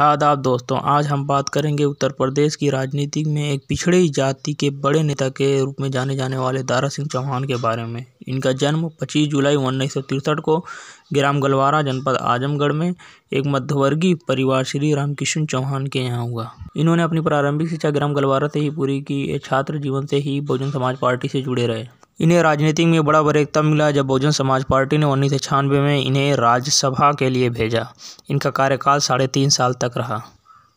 आदाब दोस्तों आज हम बात करेंगे उत्तर प्रदेश की राजनीति में एक पिछड़ी जाति के बड़े नेता के रूप में जाने जाने वाले दारा सिंह चौहान के बारे में इनका जन्म 25 जुलाई उन्नीस को ग्राम गलवारा जनपद आजमगढ़ में एक मध्यवर्गीय परिवार श्री रामकिशन चौहान के यहाँ हुआ इन्होंने अपनी प्रारंभिक शिक्षा ग्राम गलवारा से ही पूरी की छात्र जीवन से ही बहुजन समाज पार्टी से जुड़े रहे इन्हें राजनीति में बड़ा बरेकता मिला जब बहुजन समाज पार्टी ने उन्नीस सौ छियानवे में इन्हें राज्यसभा के लिए भेजा इनका कार्यकाल साढ़े तीन साल तक रहा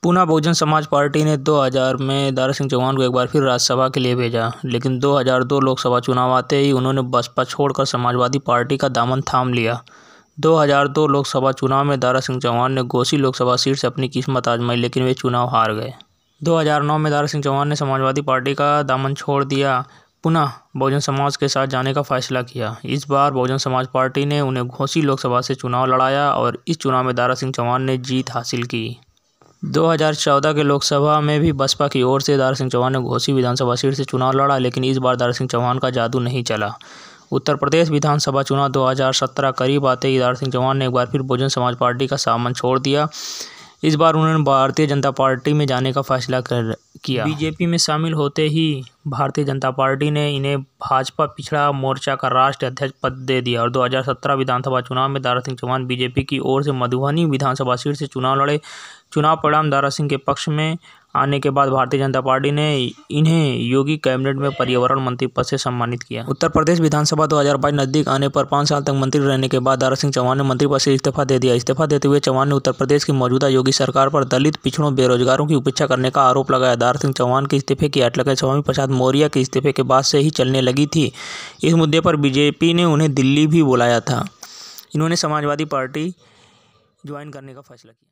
पुनः बहुजन समाज पार्टी ने 2000 में दारा सिंह चौहान को एक बार फिर राज्यसभा के लिए भेजा लेकिन 2002 लोकसभा चुनाव आते ही उन्होंने बसपा छोड़कर समाजवादी पार्टी का दामन थाम लिया 2002 लोकसभा चुनाव में दारा सिंह चौहान ने घोसी लोकसभा सीट से अपनी किस्मत आजमाई लेकिन वे चुनाव हार गए 2009 में दारा सिंह चौहान ने समाजवादी पार्टी का दामन छोड़ दिया पुनः बहुजन समाज के साथ जाने का फैसला किया इस बार बहुजन समाज पार्टी ने उन्हें घोसी लोकसभा से चुनाव लड़ाया और इस चुनाव में दारा सिंह चौहान ने जीत हासिल की 2014 के लोकसभा में भी बसपा की ओर से दारा सिंह चौहान ने घोसी विधानसभा सीट से चुनाव लड़ा लेकिन इस बार दारा सिंह चौहान का जादू नहीं चला उत्तर प्रदेश विधानसभा चुनाव 2017 करीब आते ही दारा सिंह चौहान ने एक बार फिर बहुजन समाज पार्टी का सामन छोड़ दिया इस बार उन्होंने भारतीय जनता पार्टी में जाने का फैसला कर किया बीजेपी में शामिल होते ही भारतीय जनता पार्टी ने इन्हें भाजपा पिछड़ा मोर्चा का राष्ट्रीय अध्यक्ष पद दे दिया और 2017 विधानसभा चुनाव में दारा सिंह चौहान बीजेपी की ओर से मधुबनी विधानसभा सीट से चुनाव लड़े चुनाव परिणाम दारा सिंह के पक्ष में आने के बाद भारतीय जनता पार्टी ने इन्हें योगी कैबिनेट में पर्यावरण मंत्री पद से सम्मानित किया उत्तर प्रदेश विधानसभा बाईस नजदीक आने पर पाँच साल तक मंत्री रहने के बाद दारा सिंह चौहान ने मंत्री पद से इस्तीफा दे दिया इस्तीफा देते हुए चौहान ने उत्तर प्रदेश की मौजूदा योगी सरकार पर दलित पिछड़ों बेरोजगारों की उपेक्षा करने का आरोप लगाया दारा सिंह चौहान के इस्तीफे की अटल स्वामी प्रसाद मौर्य के इस्तीफे के बाद से ही चलने लगी थी इस मुद्दे पर बीजेपी ने उन्हें दिल्ली भी बुलाया था इन्होंने समाजवादी पार्टी ज्वाइन करने का फैसला किया